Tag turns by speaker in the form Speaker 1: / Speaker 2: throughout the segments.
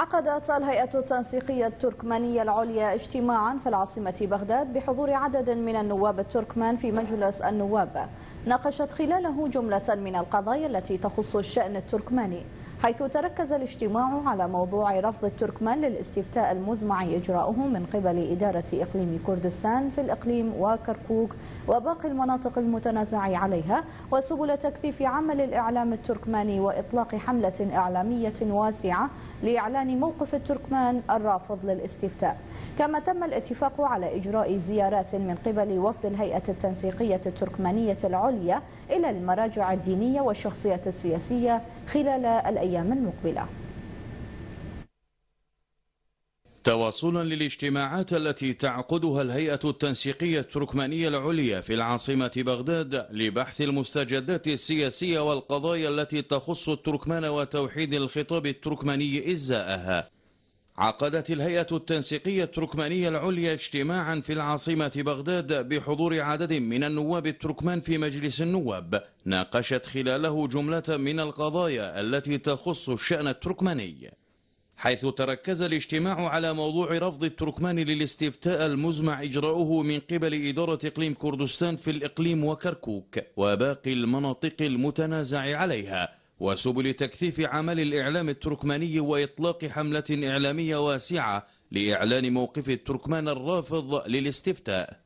Speaker 1: عقدت الهيئة التنسيقية التركمانية العليا اجتماعا في العاصمة بغداد بحضور عدد من النواب التركمان في مجلس النواب ناقشت خلاله جملة من القضايا التي تخص الشأن التركماني حيث تركز الاجتماع على موضوع رفض التركمان للاستفتاء المزمع إجراؤه من قبل إدارة إقليم كردستان في الإقليم وكركوك وباقي المناطق المتنازع عليها وسبل تكثيف عمل الإعلام التركماني وإطلاق حملة إعلامية واسعة لإعلان موقف التركمان الرافض للاستفتاء كما تم الاتفاق على إجراء زيارات من قبل وفد الهيئة التنسيقية التركمانية العليا إلى المراجع الدينية والشخصيات السياسية خلال الأيام الأيام المقبلة
Speaker 2: تواصلا للاجتماعات التي تعقدها الهيئة التنسيقية التركمانية العليا في العاصمة بغداد لبحث المستجدات السياسية والقضايا التي تخص التركمان وتوحيد الخطاب التركماني إزاءها عقدت الهيئة التنسيقية التركمانية العليا اجتماعا في العاصمة بغداد بحضور عدد من النواب التركمان في مجلس النواب ناقشت خلاله جملة من القضايا التي تخص الشأن التركماني حيث تركز الاجتماع على موضوع رفض التركمان للاستفتاء المزمع إجراؤه من قبل إدارة إقليم كردستان في الإقليم وكركوك وباقي المناطق المتنازع عليها وسبل تكثيف عمل الإعلام التركماني وإطلاق حملة إعلامية واسعة لإعلان موقف التركمان الرافض للاستفتاء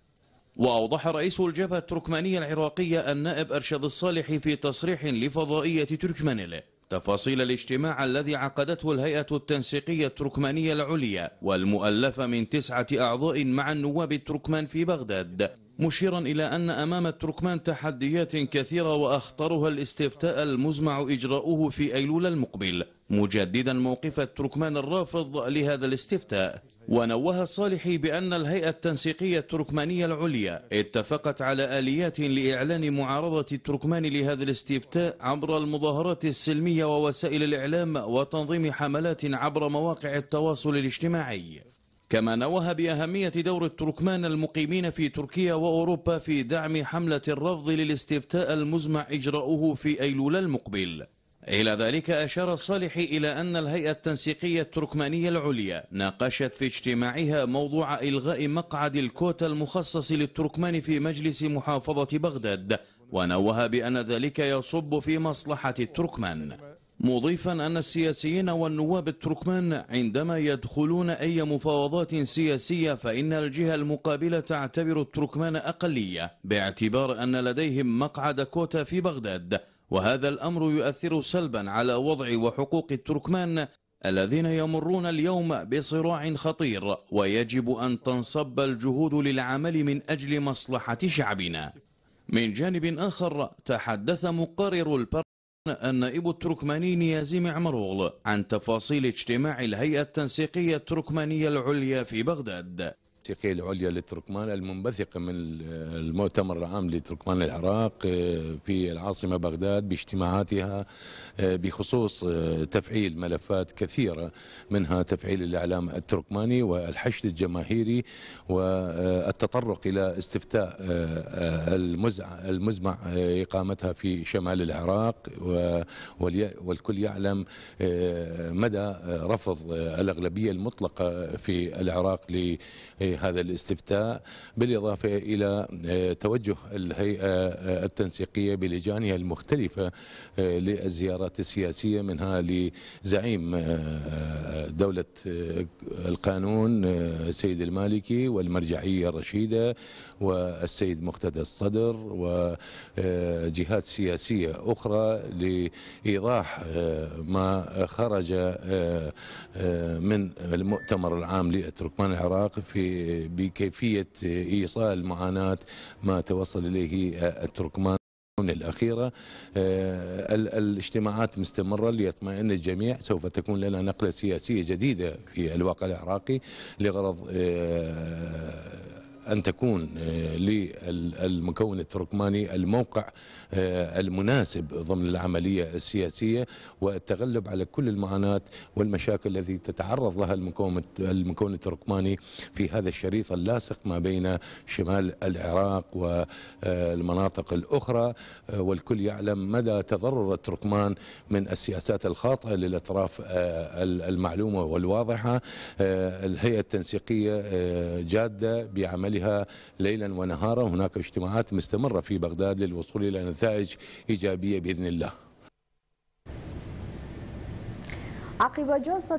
Speaker 2: وأوضح رئيس الجبهة التركمانية العراقية النائب أرشد الصالح في تصريح لفضائية تركمانيل تفاصيل الاجتماع الذي عقدته الهيئة التنسيقية التركمانية العليا والمؤلفة من تسعة أعضاء مع النواب التركمان في بغداد مشيرا إلى أن أمام التركمان تحديات كثيرة وأخطرها الاستفتاء المزمع إجراؤه في أيلول المقبل مجددا موقف التركمان الرافض لهذا الاستفتاء ونوه الصالحي بأن الهيئة التنسيقية التركمانية العليا اتفقت على آليات لإعلان معارضة التركمان لهذا الاستفتاء عبر المظاهرات السلمية ووسائل الإعلام وتنظيم حملات عبر مواقع التواصل الاجتماعي كما نوه بأهمية دور التركمان المقيمين في تركيا وأوروبا في دعم حملة الرفض للاستفتاء المزمع إجراؤه في أيلول المقبل إلى ذلك أشار الصالح إلى أن الهيئة التنسيقية التركمانية العليا ناقشت في اجتماعها موضوع إلغاء مقعد الكوتا المخصص للتركمان في مجلس محافظة بغداد ونوه بأن ذلك يصب في مصلحة التركمان مضيفا أن السياسيين والنواب التركمان عندما يدخلون أي مفاوضات سياسية فإن الجهة المقابلة تعتبر التركمان أقلية باعتبار أن لديهم مقعد كوتا في بغداد وهذا الأمر يؤثر سلبا على وضع وحقوق التركمان الذين يمرون اليوم بصراع خطير ويجب أن تنصب الجهود للعمل من أجل مصلحة شعبنا من جانب آخر تحدث مقرر البرلمان النائب التركماني نيازي معمروغل عن تفاصيل اجتماع الهيئة التنسيقية التركمانية العليا في بغداد
Speaker 3: الموسيقية العليا للتركمان المنبثقة من المؤتمر العام لتركمان العراق آه، في العاصمة بغداد باجتماعاتها آه، بخصوص آه، تفعيل ملفات كثيرة منها تفعيل الإعلام التركماني والحشد الجماهيري والتطرق إلى استفتاء المزمع إقامتها في شمال العراق والكل يعلم مدى رفض الأغلبية المطلقة في العراق ل هذا الاستفتاء بالإضافة إلى آه، توجه الهيئة آه، التنسيقية بلجانها المختلفة آه، للزيارات السياسية منها لزعيم دولة القانون السيد المالكي والمرجعية الرشيدة والسيد مقتدى الصدر وجهات سياسية أخرى لإيضاح ما خرج من المؤتمر العام لتركمان العراق في بكيفية إيصال معاناة ما توصل إليه التركمان الأخيرة آه، الاجتماعات مستمرة ليطمئن الجميع سوف تكون لنا نقلة سياسية جديدة في الواقع العراقي لغرض آه، أن تكون آه، للمكون التركماني الموقع آه، المناسب ضمن العملية السياسية والتغلب على كل المعاناة والمشاكل التي تتعرض لها المكون التركماني في هذا الشريط اللاصق ما بين شمال العراق والمناطق آه، الأخرى والكل يعلم مدى تضرر التركمان من السياسات الخاطئة للأطراف المعلومة والواضحة الهيئة التنسيقية جادة بعملية عملها ليلا ونهارا هناك اجتماعات مستمرة في بغداد للوصول إلى نتائج إيجابية بإذن الله
Speaker 1: عقب جلسة